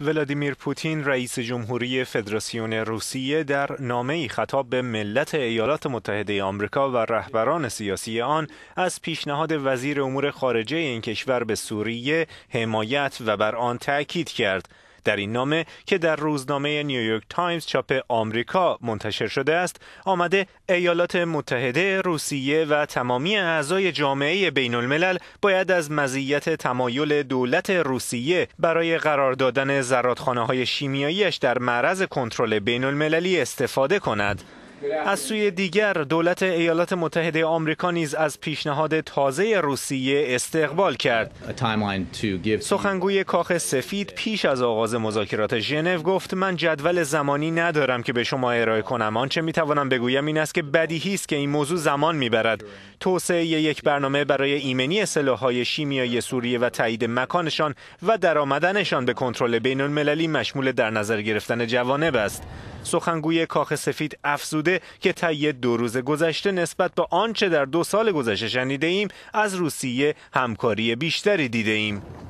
ولادیمیر پوتین رئیس جمهوری فدراسیون روسیه در ای خطاب به ملت ایالات متحده آمریکا و رهبران سیاسی آن از پیشنهاد وزیر امور خارجه این کشور به سوریه حمایت و بر آن تأکید کرد در این نامه که در روزنامه نیویورک تایمز چاپ آمریکا منتشر شده است آمده ایالات متحده روسیه و تمامی اعضای جامعه بین الملل باید از مزیت تمایل دولت روسیه برای قرار دادن زرادخانه های شیمیاییش در معرض کنترل بین المللی استفاده کند از سوی دیگر دولت ایالات متحده آمریکا نیز از پیشنهاد تازه روسیه استقبال کرد. سخنگوی کاخ سفید پیش از آغاز مذاکرات ژنو گفت من جدول زمانی ندارم که به شما ارائه کنم. آنچه می توانم بگویم این است که بدیهی است که این موضوع زمان میبرد. توسعه یک برنامه برای ایمنی سلاح‌های شیمیایی سوریه و تایید مکانشان و درآمدنشان به کنترل المللی مشمول در نظر گرفتن جوانب است. سخنگوی کاخ سفید افزوده که طی دو روز گذشته نسبت به آنچه در دو سال گذشته شنیده ایم از روسیه همکاری بیشتری دیده ایم